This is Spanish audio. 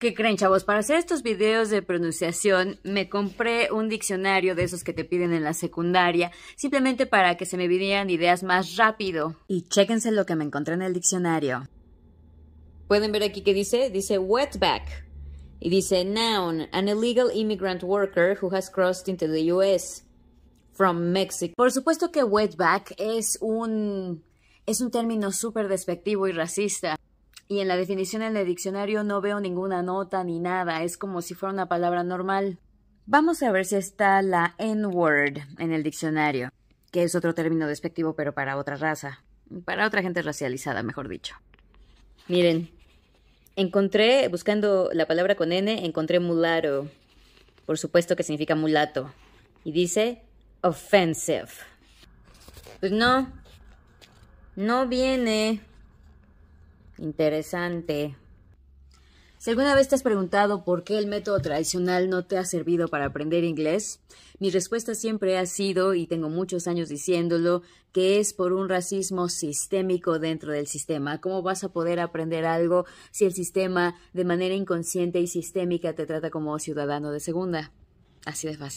¿Qué creen, chavos? Para hacer estos videos de pronunciación me compré un diccionario de esos que te piden en la secundaria, simplemente para que se me vinieran ideas más rápido. Y chéquense lo que me encontré en el diccionario. Pueden ver aquí qué dice, dice wetback. Y dice noun, an illegal immigrant worker who has crossed into the US from Mexico. Por supuesto que wetback es un es un término súper despectivo y racista y en la definición en el diccionario no veo ninguna nota ni nada, es como si fuera una palabra normal. Vamos a ver si está la N-word en el diccionario, que es otro término despectivo pero para otra raza, para otra gente racializada, mejor dicho. Miren, encontré, buscando la palabra con N, encontré mulato, por supuesto que significa mulato, y dice offensive. Pues no, no viene. Interesante. Si alguna vez te has preguntado por qué el método tradicional no te ha servido para aprender inglés, mi respuesta siempre ha sido, y tengo muchos años diciéndolo, que es por un racismo sistémico dentro del sistema. ¿Cómo vas a poder aprender algo si el sistema de manera inconsciente y sistémica te trata como ciudadano de segunda? Así de fácil.